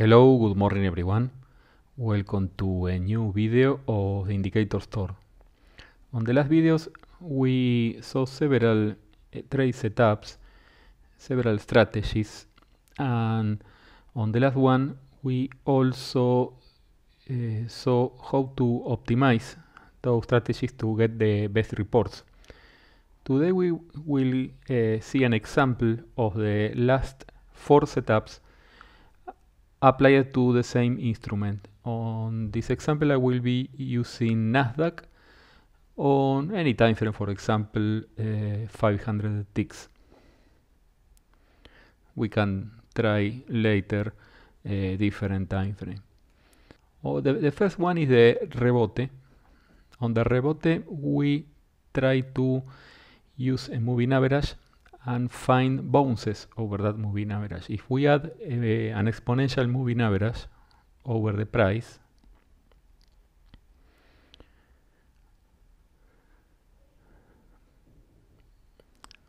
Hello, good morning everyone. Welcome to a new video of the indicator store. On the last videos we saw several eh, trade setups, several strategies and on the last one we also uh, saw how to optimize those strategies to get the best reports. Today we will uh, see an example of the last four setups apply it to the same instrument. On this example, I will be using NASDAQ on any time frame, for example, uh, 500 ticks. We can try later uh, different time frame. Oh, the, the first one is the rebote. On the rebote, we try to use a moving average and find bounces over that moving average. If we add uh, an exponential moving average over the price,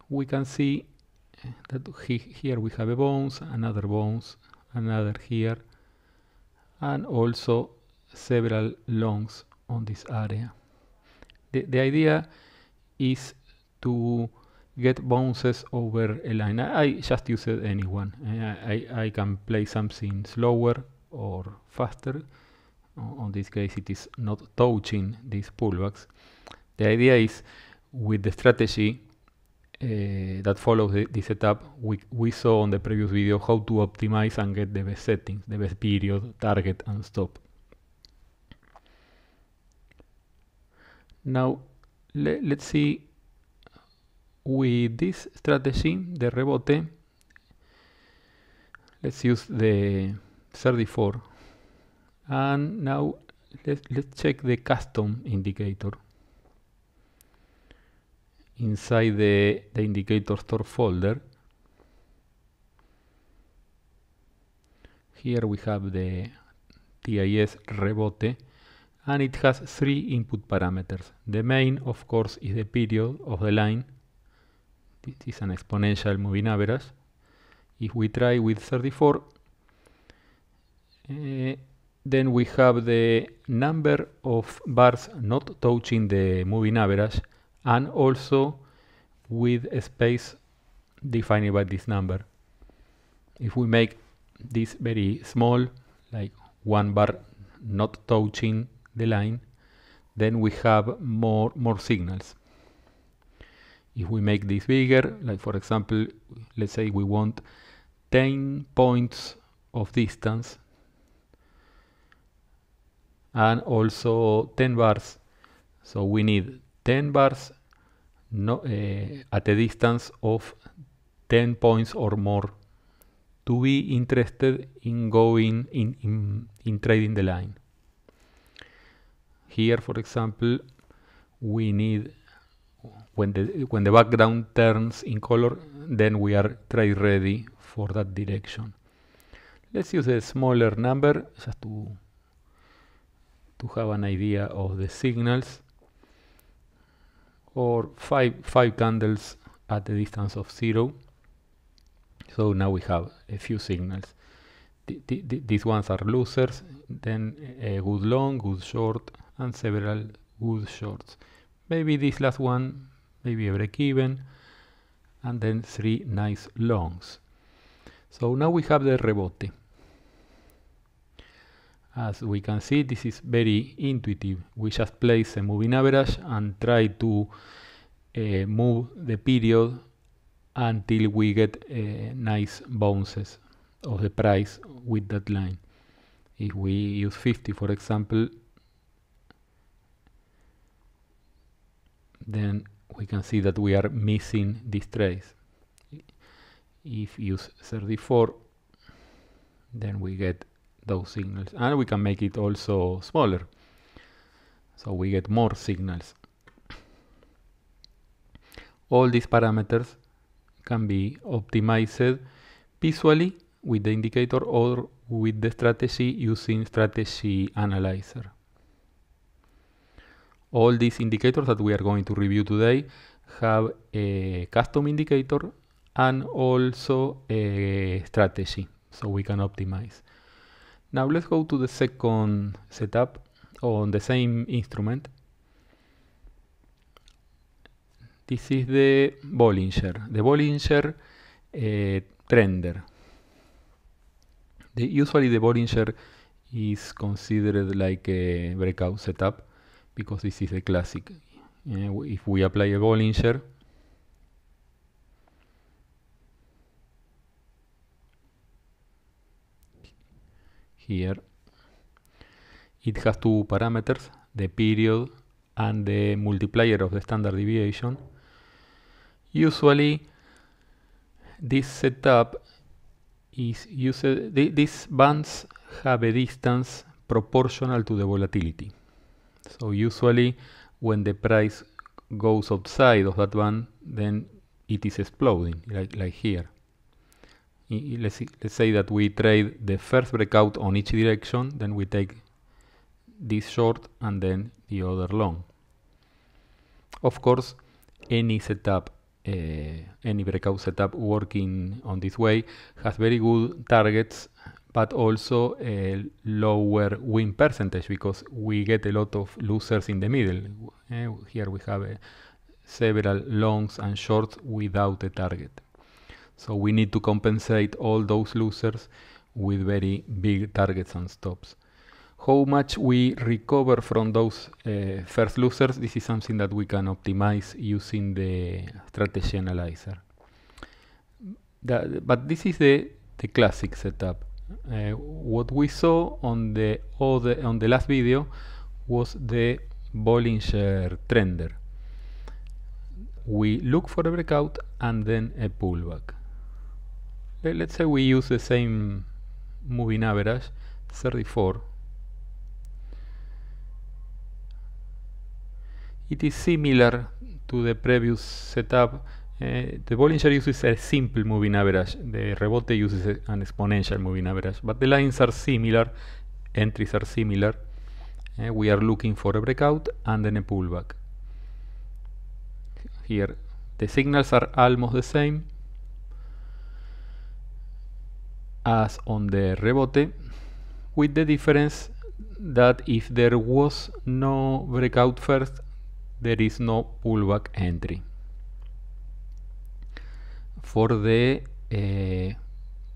we can see eh, that he, here we have a bounce, another bounce, another here, and also several longs on this area. The, the idea is to get bounces over a line. I, I just used anyone. I, I, I, can play something slower or faster. on this case, it is not touching these pullbacks. The idea is with the strategy uh, that follows the, the, setup, we, we saw on the previous video how to optimize and get the best settings, the best period, target and stop. Now, le let's see with this strategy, the rebote, let's use the 34. And now let's, let's check the custom indicator inside the, the indicator store folder. Here we have the TIS rebote and it has three input parameters. The main, of course, is the period of the line this is an exponential moving average. If we try with 34, uh, then we have the number of bars not touching the moving average and also with a space defined by this number. If we make this very small, like one bar not touching the line, then we have more, more signals if we make this bigger, like for example, let's say we want 10 points of distance and also 10 bars. So we need 10 bars no, uh, at a distance of 10 points or more to be interested in going in, in, in trading the line. Here, for example, we need when the when the background turns in color then we are try ready for that direction let's use a smaller number just to to have an idea of the signals or five five candles at the distance of zero so now we have a few signals th th th these ones are losers then a good long good short and several good shorts maybe this last one, maybe a break even, and then three nice longs. So now we have the rebote. As we can see, this is very intuitive. We just place a moving average and try to uh, move the period until we get uh, nice bounces of the price with that line. If we use 50, for example, then we can see that we are missing this trace. If use 34, then we get those signals. And we can make it also smaller. So we get more signals. All these parameters can be optimized visually with the indicator or with the strategy using strategy analyzer. All these indicators that we are going to review today have a custom indicator and also a strategy so we can optimize. Now let's go to the second setup on the same instrument. This is the Bollinger, the Bollinger uh, Trender. The, usually the Bollinger is considered like a breakout setup because this is the classic. if we apply a Bollinger, here it has two parameters, the period and the multiplier of the standard deviation. Usually this setup is used, th these bands have a distance proportional to the volatility. So usually when the price goes outside of that band, then it is exploding, like, like here. Let's, see, let's say that we trade the first breakout on each direction, then we take this short and then the other long. Of course, any setup, uh, any breakout setup working on this way has very good targets but also a lower win percentage because we get a lot of losers in the middle. Eh, here we have eh, several longs and shorts without a target. So we need to compensate all those losers with very big targets and stops. How much we recover from those uh, first losers, this is something that we can optimize using the strategy analyzer. but this is the, the classic setup uh, what we saw on the other, on the last video was the Bollinger Trender. We look for a breakout and then a pullback. Let's say we use the same moving average, 34. It is similar to the previous setup Eh, the Bollinger uses a simple moving average, the Rebote uses a, an exponential moving average, but the lines are similar, entries are similar. Uh, we are looking for a breakout and then a pullback. Here the signals are almost the same as on the Rebote, with the difference that if there was no breakout first, there is no pullback entry for the uh,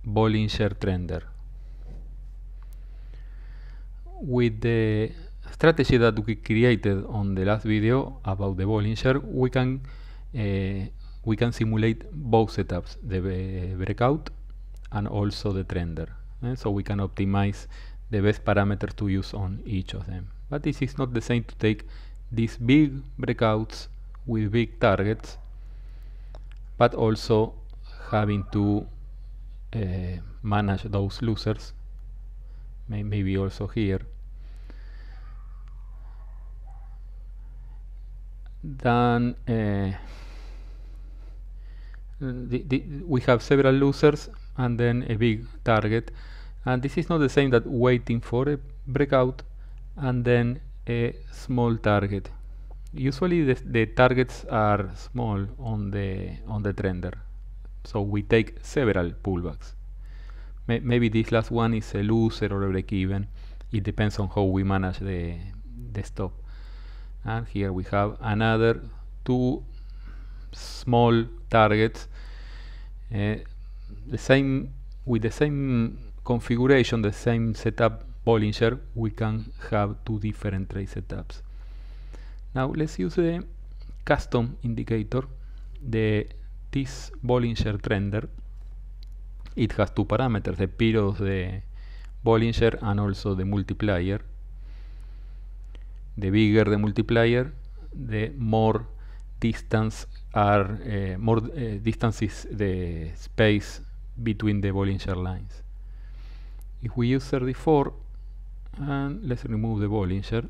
Bollinger Trender. With the strategy that we created on the last video about the Bollinger, we can uh, we can simulate both setups, the eh, breakout and also the trender. So we can optimize the best parameters to use on each of them. But this is not the same to take these big breakouts with big targets, but also having to uh, eh, manage those losers maybe also here then uh, the, the, we have several losers and then a big target and this is not the same that waiting for a breakout and then a small target usually the, the targets are small on the on the trender so we take several pullbacks. maybe this last one is a loser or a break even. It depends on how we manage the, the stop. And here we have another two small targets. Uh, the same with the same configuration, the same setup Bollinger, we can have two different trade setups. Now let's use the custom indicator. The this Bollinger Trender. It has two parameters, the of the Bollinger and also the multiplier. The bigger the multiplier, the more distance are uh, more uh, eh, distances the space between the Bollinger lines. If we use 34 and let's remove the Bollinger.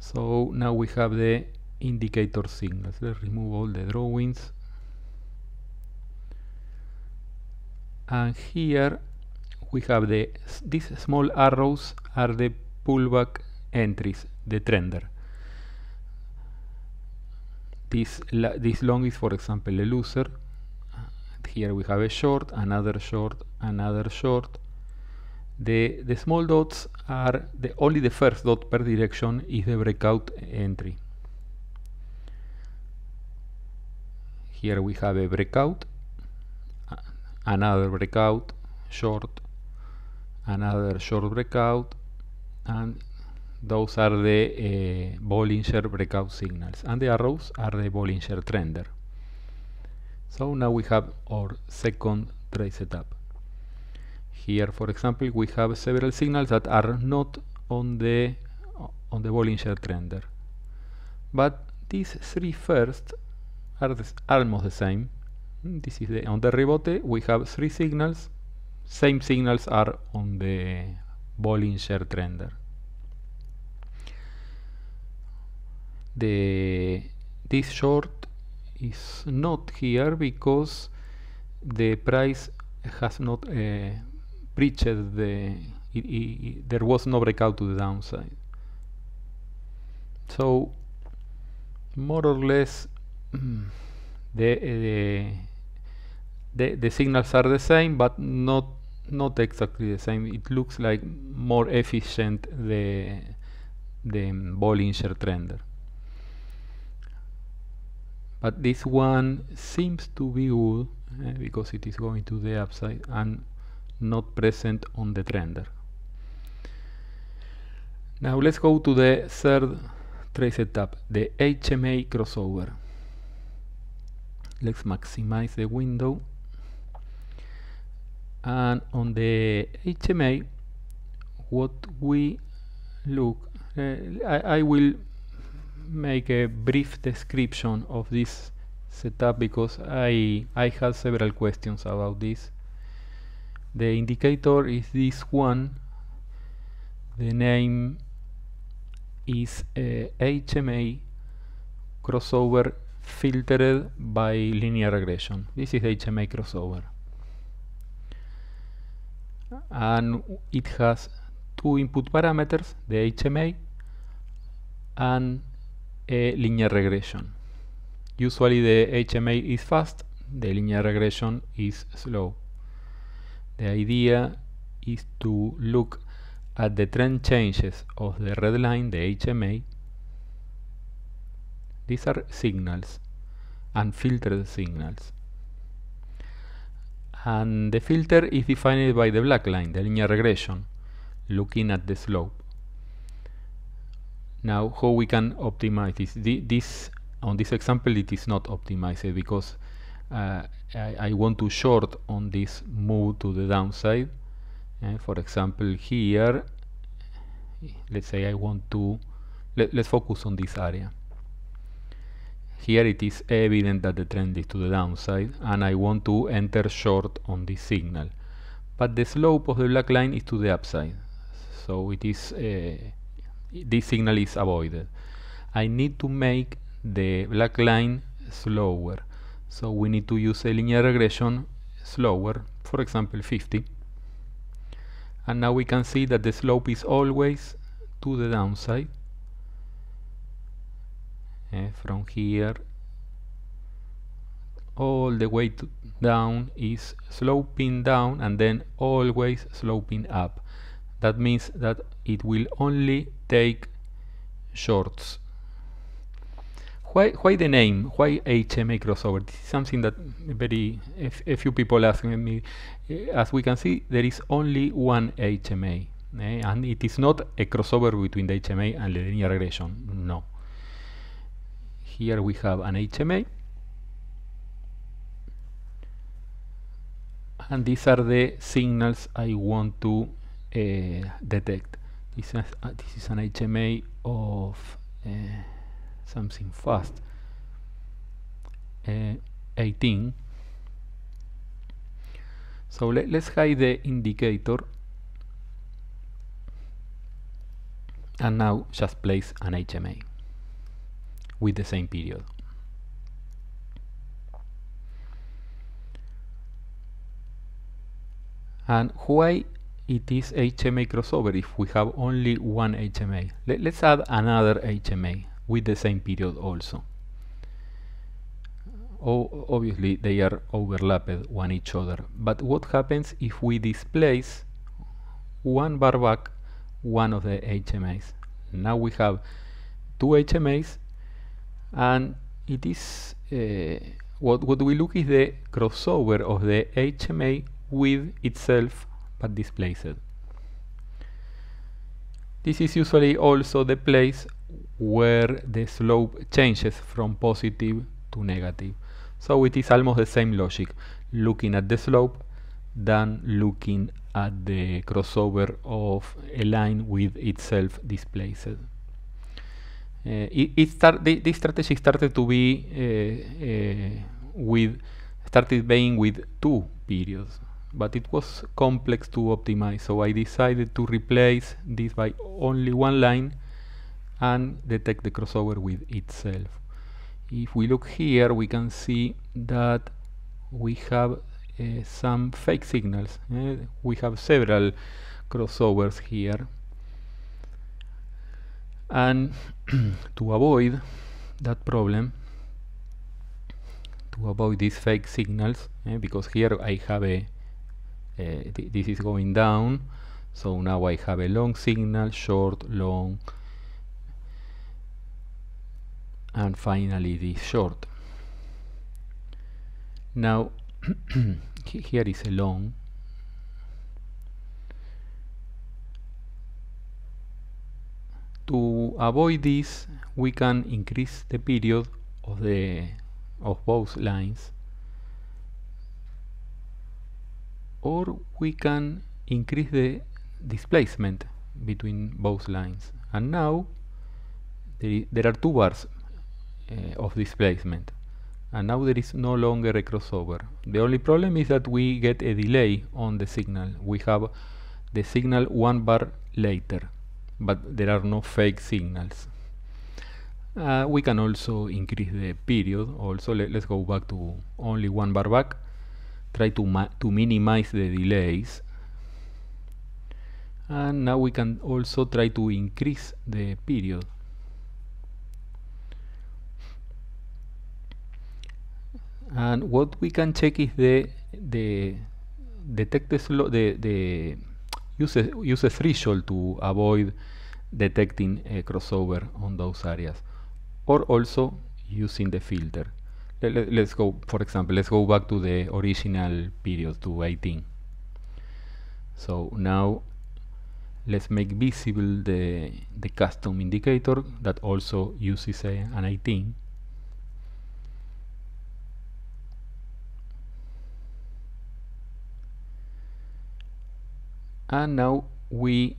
So now we have the indicator signals. Let's remove all the drawings. And here we have the these small arrows are the pullback entries, the trender. This, this long is, for example, a loser. Here we have a short, another short, another short. The, the small dots are the, only the first dot per direction is the breakout entry. here we have a breakout another breakout short another short breakout and those are the uh, Bollinger breakout signals and the arrows are the Bollinger Trender so now we have our second trade setup here for example we have several signals that are not on the on the Bollinger Trender but these three first are the, almost the same. Hmm, this is the, on the rebote we have three signals. Same signals are on the Bollinger Trender. The this short is not here because the price has not uh, breached the it, it, there was no breakout to the downside so more or less the, the, eh, the signals are the same but not not exactly the same. It looks like more efficient the the Bollinger Trender. But this one seems to be good eh, because it is going to the upside and not present on the trender. Now let's go to the third trace setup, the HMA crossover let's maximize the window and on the HMA what we look uh, I, I, will make a brief description of this setup because I, I had several questions about this the indicator is this one the name is uh, HMA crossover filtered by linear regression. This is the HMA crossover. And it has two input parameters, the HMA and a linear regression. Usually the HMA is fast, the linear regression is slow. The idea is to look at the trend changes of the red line, the HMA, these are signals, unfiltered signals. And the filter is defined by the black line, the linear regression, looking at the slope. Now, how we can optimize this? Th this on this example, it is not optimized because uh, I, I, want to short on this move to the downside. Uh, for example, here, let's say I want to let, us focus on this area. Here it is evident that the trend is to the downside and I want to enter short on this signal. But the slope of the black line is to the upside. So it is uh, this signal is avoided. I need to make the black line slower. So we need to use a linear regression slower, for example 50. And now we can see that the slope is always to the downside uh, from here all the way to down is sloping down and then always sloping up that means that it will only take shorts why, why the name? Why HMA crossover? This is something that very a few people ask me. Eh, as we can see, there is only one HMA, eh? and it is not a crossover between the HMA and the linear regression. No here we have an HMA and these are the signals I want to uh, detect this is, uh, this is an HMA of uh, something fast eh, 18 so let's hide the indicator and now just place an HMA with the same period. And why it is HMA crossover if we have only one HMA? Let, let's add another HMA with the same period also. O obviously they are overlapped one each other, but what happens if we displace one bar back one of the HMAs? Now we have two HMAs and it is eh, what, what we look is the crossover of the HMA with itself but displaced. This is usually also the place where the slope changes from positive to negative. So it is almost the same logic, looking at the slope than looking at the crossover of a line with itself displaced. Uh, it, it start, strategy started to be uh, with started being with two periods, but it was complex to optimize. So I decided to replace this by only one line and detect the crossover with itself. If we look here, we can see that we have uh, some fake signals. Uh, we have several crossovers here and to avoid that problem to avoid these fake signals eh, because here I have a uh, th this is going down so now I have a long signal short long and finally this short now here is a long To avoid this, we can increase the period of the of both lines or we can increase the displacement between both lines and now there, there are two bars uh, of displacement and now there is no longer a crossover the only problem is that we get a delay on the signal we have the signal one bar later but there are no fake signals. Uh, we can also increase the period. Also, let, us go back to only one bar back. Try to, to minimize the delays. And now we can also try to increase the period. And what we can check is the the detect the the, use a threshold to avoid detecting a crossover on those areas or also using the filter. Let, us go, for example, let's go back to the original period, to 18. So now let's make visible the, the custom indicator that also uses a, an 18. And now we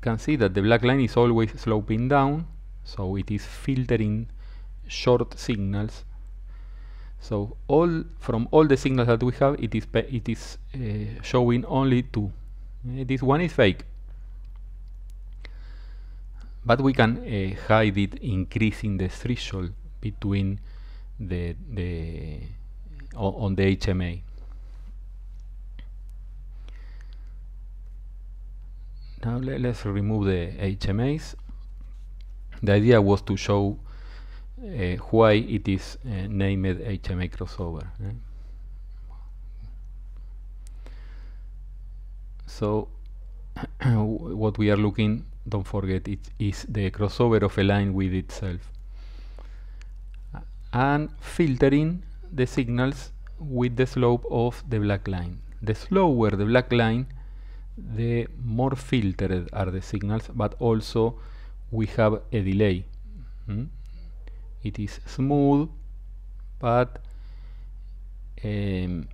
can see that the black line is always sloping down so it is filtering short signals so all from all the signals that we have it is it is uh, showing only two eh, this one is fake but we can uh, hide it increasing the threshold between the the on the HMA Now Let's remove the HMAs. The idea was to show uh, why it is uh, named HMA crossover. Eh. So what we are looking, don't forget, it is the crossover of a line with itself. And filtering the signals with the slope of the black line. The slower the black line, the more filtered are the signals, but also we have a delay. Hmm? It is smooth, but um,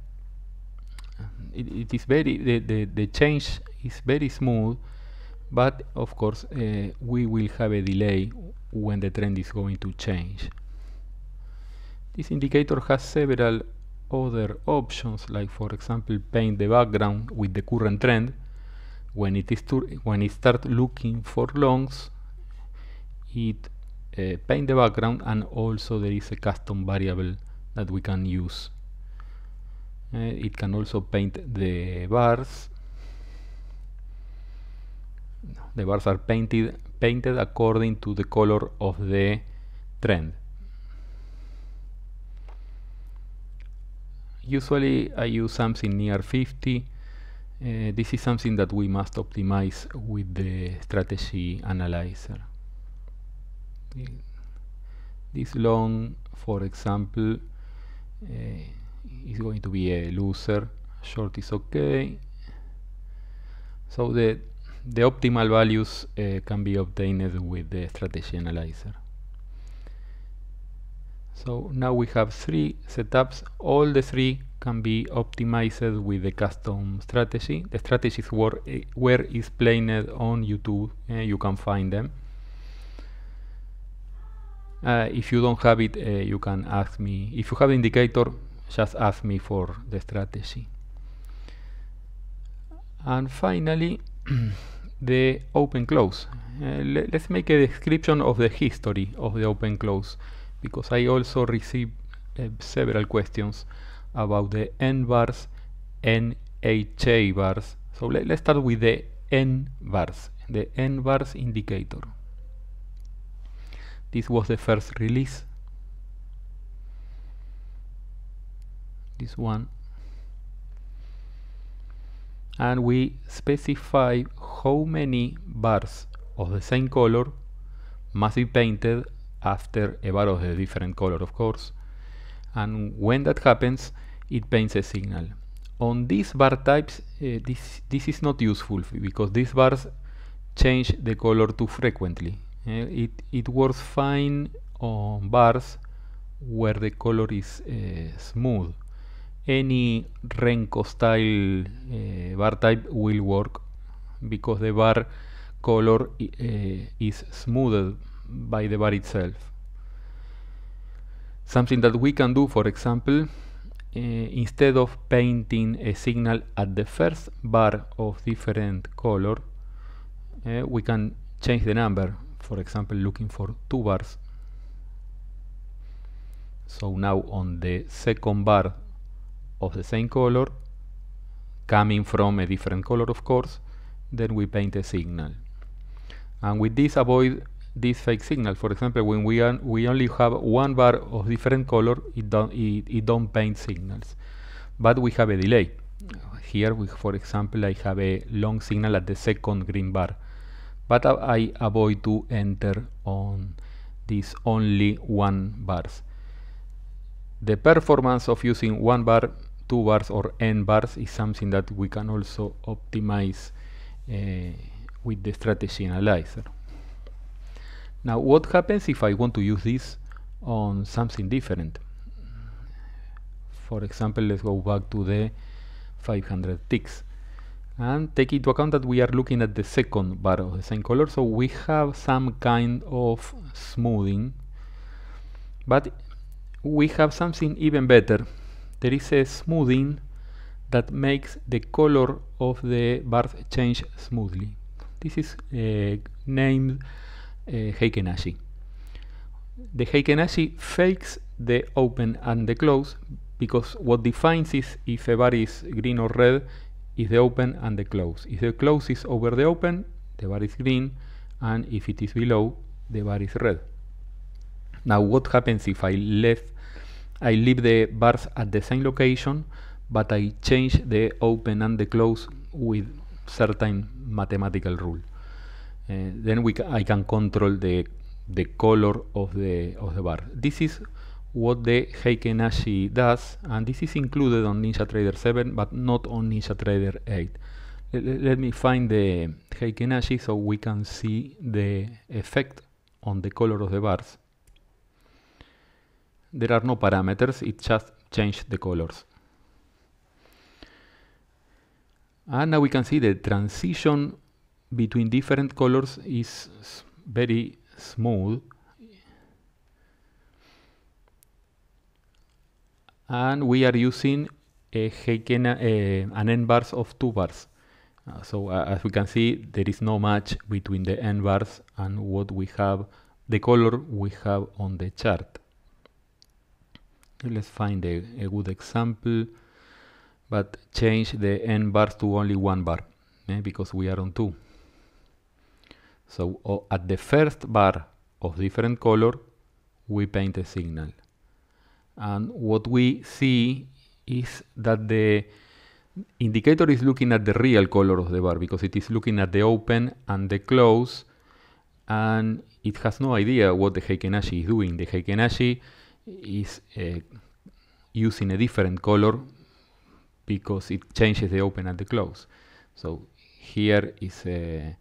it, it is very the, the, the, change is very smooth, but of course uh, we will have a delay when the trend is going to change. This indicator has several other options, like for example paint the background with the current trend, when it is when it start looking for longs it uh, paint the background and also there is a custom variable that we can use uh, it can also paint the bars the bars are painted painted according to the color of the trend usually I use something near 50 uh, this is something that we must optimize with the strategy analyzer. Uh, this long, for example, uh, is going to be a loser. Short is okay. So the, the optimal values uh, can be obtained with the strategy analyzer. So now we have three setups. All the three can be optimized with the custom strategy. The strategies were, eh, were explained on YouTube, uh, you can find them. Uh, if you don't have it, uh, you can ask me. If you have the indicator, just ask me for the strategy. And finally, the open close. Uh, le let's make a description of the history of the open close because I also received several questions about the n bars n h a bars. So let, us start with the n bars, the n bars indicator. This was the first release. This one. And we specify how many bars of the same color must be painted after a bar of a different color, of course, and when that happens it paints a signal. On these bar types uh, this, this is not useful because these bars change the color too frequently. Uh, it, it works fine on bars where the color is uh, smooth. Any Renko style bar type will work because the bar color is smoothed by the bar itself. Something that we can do, for example, uh, instead of painting a signal at the first bar of different color, uh, we can change the number, for example, looking for two bars. So now on the second bar of the same color, coming from a different color, of course, then we paint a signal. And with this avoid this fake signal. For example, when we, we only have one bar of different color, it don't, it, it don't paint signals. But we have a delay. Here, we, for example, I have a long signal at the second green bar. But uh, I avoid to enter on this only one bars. The performance of using one bar, two bars, or n bars is something that we can also optimize uh, with the strategy analyzer. Now what happens if I want to use this on something different? For example, let's go back to the 500 ticks and take into account that we are looking at the second bar of the same color so we have some kind of smoothing but we have something even better there is a smoothing that makes the color of the bars change smoothly this is uh, named eh, Heike Nashi. The Heike Nashi fakes the open and the close because what defines is if a bar is green or red is the open and the close. If the close is over the open, the bar is green, and if it is below, the bar is red. Now what happens if I left I leave the bars at the same location but I change the open and the close with certain mathematical rule. Eh, then we I can control the the color of the of the bar. This is what the Heikenashi does, and this is included on NinjaTrader 7, but not on NinjaTrader 8. L let me find the Heikenashi so we can see the effect on the color of the bars. There are no parameters, it just changes the colors. And now we can see the transition between different colors is very smooth and we are using a Heiken uh, an n bars of two bars uh, so uh, as we can see there is no match between the n bars and what we have the color we have on the chart let's find a, a good example but change the n bars to only one bar eh, because we are on two so at the first bar of different color, we paint a signal. And what we see is that the indicator is looking at the real color of the bar because it is looking at the open and the close and it has no idea what the Heikenashi is doing. The Heikenashi is uh, using a different color because it changes the open and the close. So here is a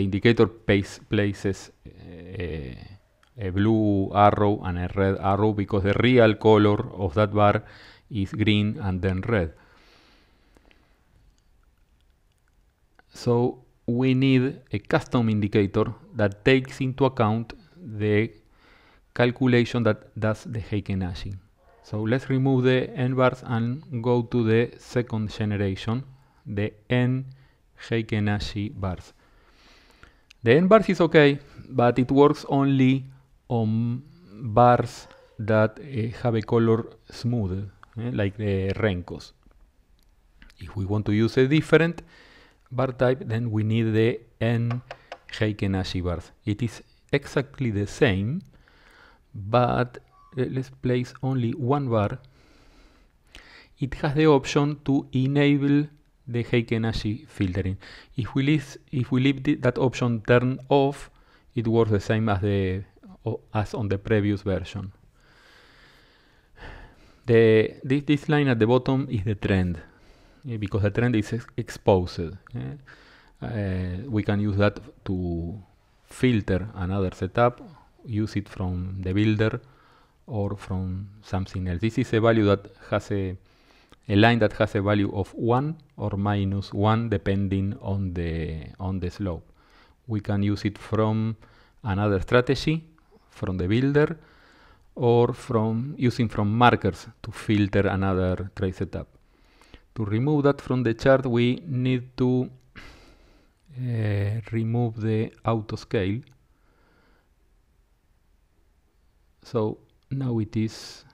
the indicator place, places uh, a blue arrow and a red arrow because the real color of that bar is green and then red. So we need a custom indicator that takes into account the calculation that does the Heiken hashing. So let's remove the n bars and go to the second generation, the n Heiken hashi bars. The end bars is okay, but it works only on bars that uh, have a color smooth, eh, like the If we want to use a different bar type, then we need the N Heikenashi bars. It is exactly the same, but eh, let's place only one bar. It has the option to enable the Heiken Ashi filtering. If we leave if we leave that option turned off, it works the same as the as on the previous version. The this, this line at the bottom is the trend yeah, because the trend is ex exposed. Yeah. Uh, we can use that to filter another setup, use it from the builder or from something else. This is a value that has a a line that has a value of 1 or minus 1 depending on the, on the slope. We can use it from another strategy, from the builder, or from using from markers to filter another trace setup. To remove that from the chart, we need to uh, remove the auto scale. So now it is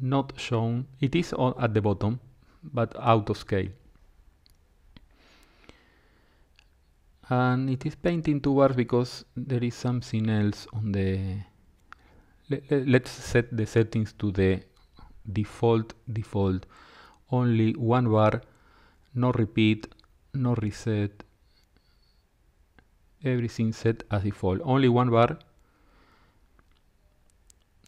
not shown, it is on at the bottom, but out of scale. And it is painting two bars because there is something else on the... Let's set the settings to the default default. Only one bar, no repeat, no reset, everything set as default. Only one bar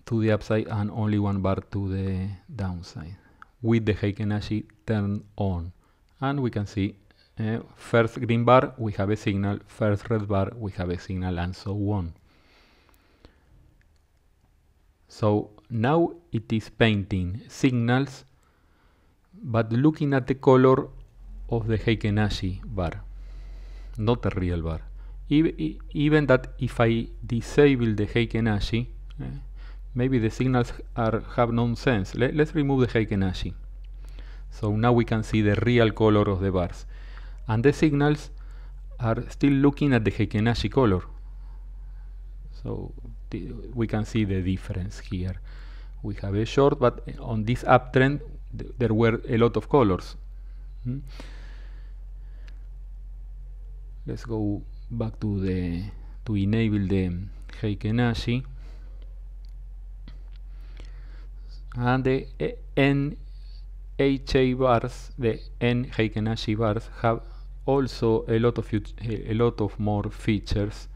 to the upside and only one bar to the downside with the Heiken turned on. And we can see uh, first green bar, we have a signal, first red bar, we have a signal, and so on. So now it is painting signals, but looking at the color of the Heiken bar, not the real bar. Even, that if I disable the Heiken uh, maybe the signals are have nonsense. Let, us remove the Heikenashi. So now we can see the real color of the bars. And the signals are still looking at the Heikenashi color. So we can see the difference here. We have a short, but on this uptrend th there were a lot of colors. Mm. Let's go back to the to enable the Heikenashi. and ah, the eh, NHA bars, the NHA bars have also a lot of eh, a lot of more features.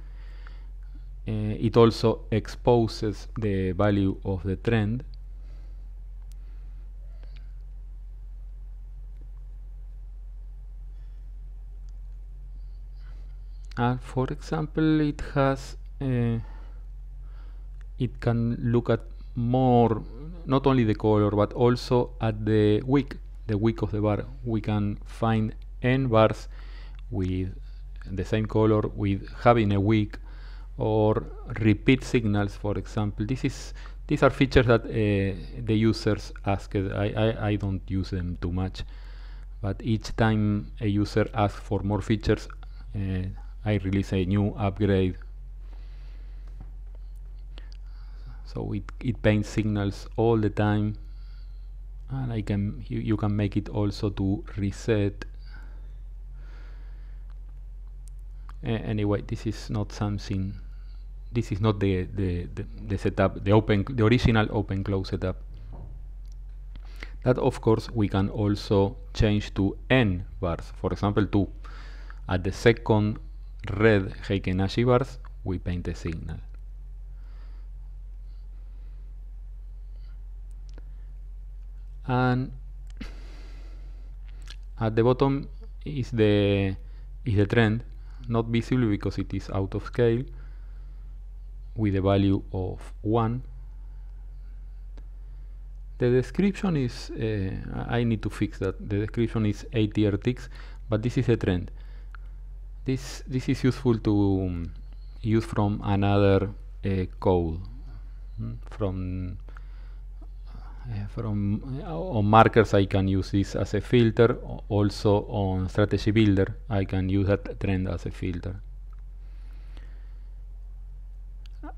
Uh, it also exposes the value of the trend. And ah, for example, it has uh, it can look at more not only the color, but also at the wick, the wick of the bar, we can find n bars with the same color, with having a wick, or repeat signals, for example. This is these are features that uh, the users ask. I, I, I don't use them too much, but each time a user asks for more features, uh, I release a new upgrade so it, it paints signals all the time and I can you, you can make it also to reset anyway this is not something this is not the, the, the, the setup the open the original open close setup that of course we can also change to n bars for example 2 at the second red Heiken Ashi bars we paint the signal and at the bottom is the is the trend not visible because it is out of scale with a value of 1 the description is uh, I need to fix that the description is ticks, but this is a trend this this is useful to um, use from another uh, code mm, from Eh, from on eh, markers I can use this as a filter also on strategy builder I can use that trend as a filter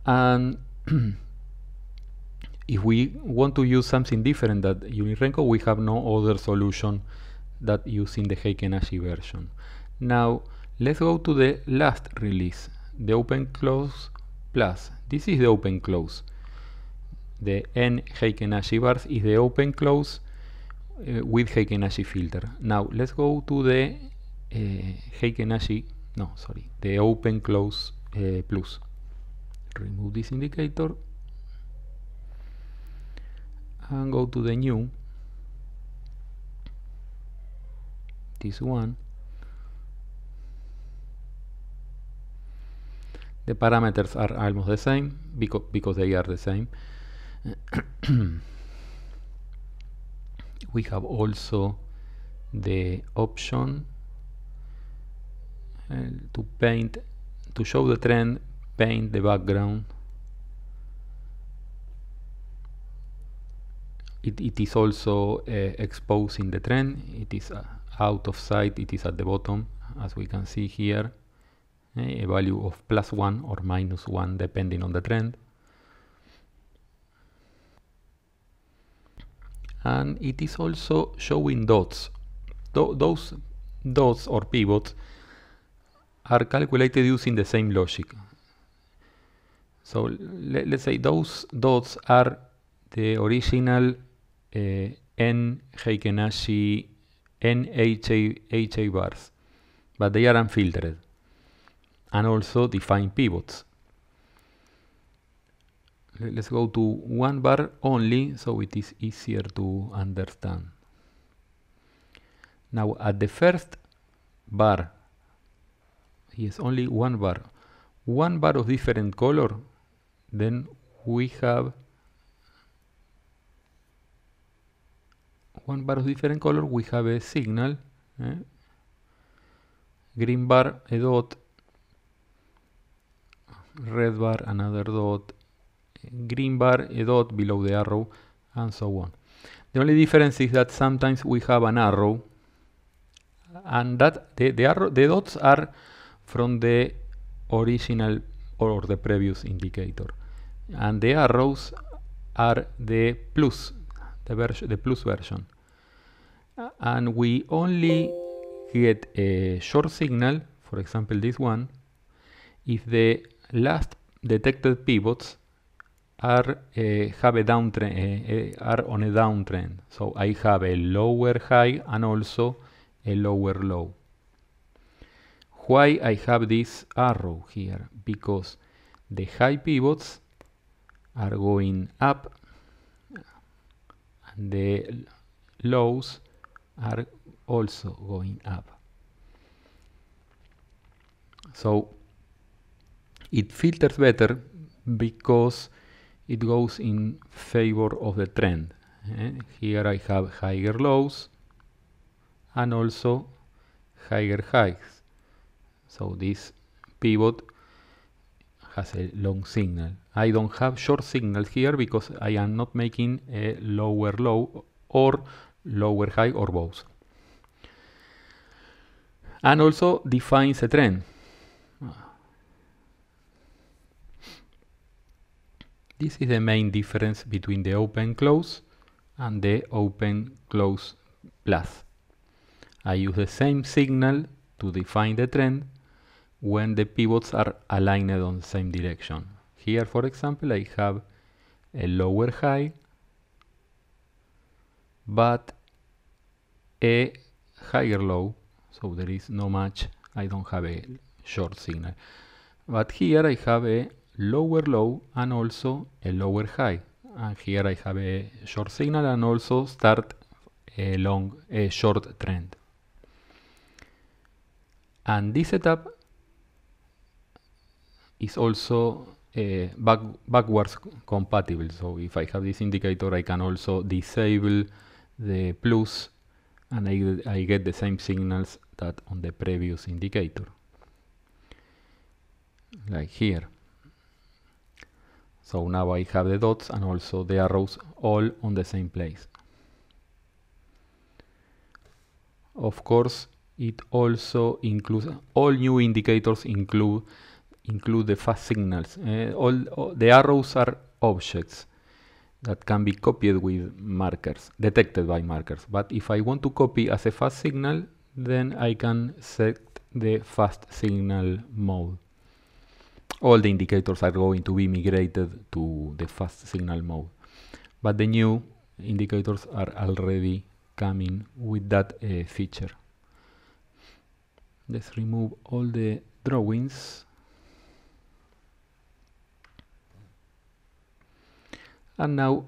and if we want to use something different than Unirenko we have no other solution that using the Heiken-Ashi version now let's go to the last release the open close plus this is the open close the nHakenashi bars is the open close uh, with Heikenashi filter. Now let's go to the uh, eh, Heikenashi, no sorry, the open close uh, plus. Remove this indicator and go to the new, this one. The parameters are almost the same because, because they are the same. we have also the option uh, to paint to show the trend paint the background it, it is also uh, exposing the trend it is uh, out of sight it is at the bottom as we can see here eh, a value of plus one or minus one depending on the trend and it is also showing dots. Th those dots or pivots are calculated using the same logic. So let, us say those dots are the original uh, N Heikenashi NHA bars, but they are unfiltered and also define pivots let's go to one bar only so it is easier to understand. Now at the first bar, yes, only one bar, one bar of different color, then we have one bar of different color, we have a signal, eh? green bar a dot, red bar another dot, green bar, a dot below the arrow, and so on. The only difference is that sometimes we have an arrow, and that the, the, arrow, the dots are from the original or the previous indicator. And the arrows are the plus, the, the plus version. And we only get a short signal, for example this one, if the last detected pivots are uh, have a downtrend, uh, eh, eh, are on a downtrend. So I have a lower high and also a lower low. Why I have this arrow here? Because the high pivots are going up and the lows are also going up. So it filters better because it goes in favor of the trend. Eh? here I have higher lows and also higher highs. So this pivot has a long signal. I don't have short signal here because I am not making a lower low or lower high or both. And also defines a trend. This is the main difference between the open close and the open close plus. I use the same signal to define the trend when the pivots are aligned on the same direction. Here, for example, I have a lower high, but a higher low, so there is no match. I don't have a short signal. But here I have a lower low and also a lower high and here I have a short signal and also start a long a short trend and this setup is also uh, back, backwards compatible so if I have this indicator I can also disable the plus and I, I get the same signals that on the previous indicator like here so now I have the dots and also the arrows all on the same place. Of course, it also includes all new indicators include include the fast signals. Uh, all, all the arrows are objects that can be copied with markers, detected by markers. But if I want to copy as a fast signal, then I can set the fast signal mode all the indicators are going to be migrated to the fast signal mode. But the new indicators are already coming with that uh, feature. Let's remove all the drawings. And now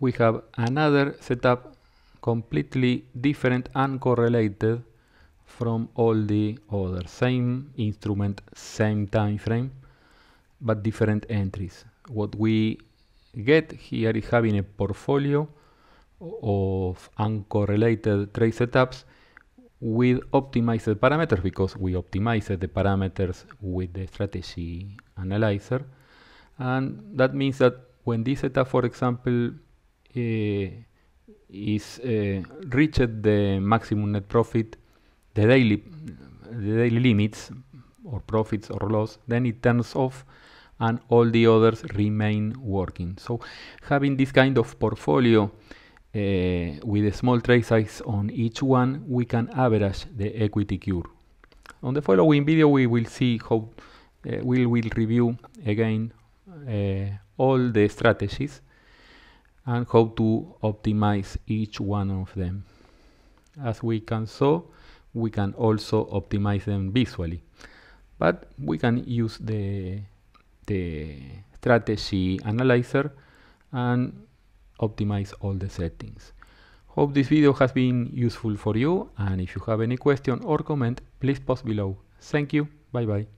we have another setup completely different and correlated from all the other same instrument same time frame but different entries what we get here is having a portfolio of uncorrelated trade setups with optimized parameters because we optimize the parameters with the strategy analyzer and that means that when this setup for example uh, is uh, reached the maximum net profit the daily the daily limits or profits or loss, then it turns off and all the others remain working. So having this kind of portfolio uh, with a small trade size on each one, we can average the equity cure. On the following video, we will see how uh, we will review again uh, all the strategies and how to optimize each one of them. As we can saw, we can also optimize them visually. But we can use the, the strategy analyzer and optimize all the settings. Hope this video has been useful for you and if you have any question or comment, please post below. Thank you, bye bye.